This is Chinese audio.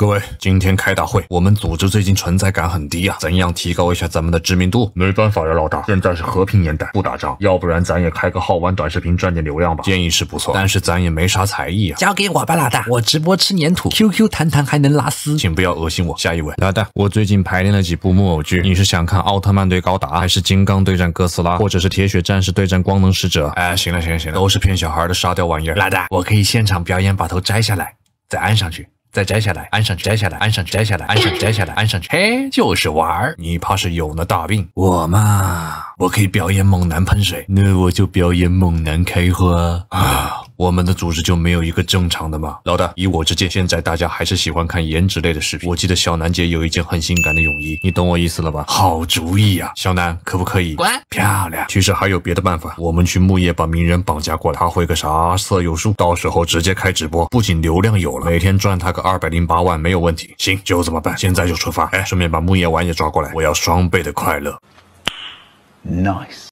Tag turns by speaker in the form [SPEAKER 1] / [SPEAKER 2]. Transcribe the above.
[SPEAKER 1] 各位，今天开大会，我们组织最近存在感很低呀，怎样提高一下咱们的知名度？没办法呀，老大，现在是和平年代，不打仗，要不然咱也开个号玩短视频赚点流量吧。建议是不错，但是咱也没啥才艺啊，交给我吧，老大，我直播吃粘土，QQ 弹弹还能拉丝，请不要恶心我。下一位，老大，我最近排练了几部木偶剧，你是想看奥特曼对高达，还是金刚对战哥斯拉，或者是铁血战士对战光能使者？哎，行了行了行了，都是骗小孩的沙雕玩意儿。老大，我可以现场表演把头摘下来再安上去。再摘下来，安上摘下来，安上摘下来，安上摘下来，安上去。嘿，就是玩儿，你怕是有了大病。我嘛，我可以表演猛男喷水，那我就表演猛男开花啊。我们的组织就没有一个正常的吗？老大，以我之见，现在大家还是喜欢看颜值类的视频。我记得小南姐有一件很性感的泳衣，你懂我意思了吧？好
[SPEAKER 2] 主意啊，
[SPEAKER 1] 小南，可不可以？滚！漂亮。其实还有别的办法，我们去木叶把鸣人绑架过来，他会个啥色有术，到时候直接开直播，不仅流量有了，每天赚他个二百零八万没有问题。行，就这么办？现在就出发。哎，顺便把木叶丸也抓过来，我要双倍的快乐。Nice。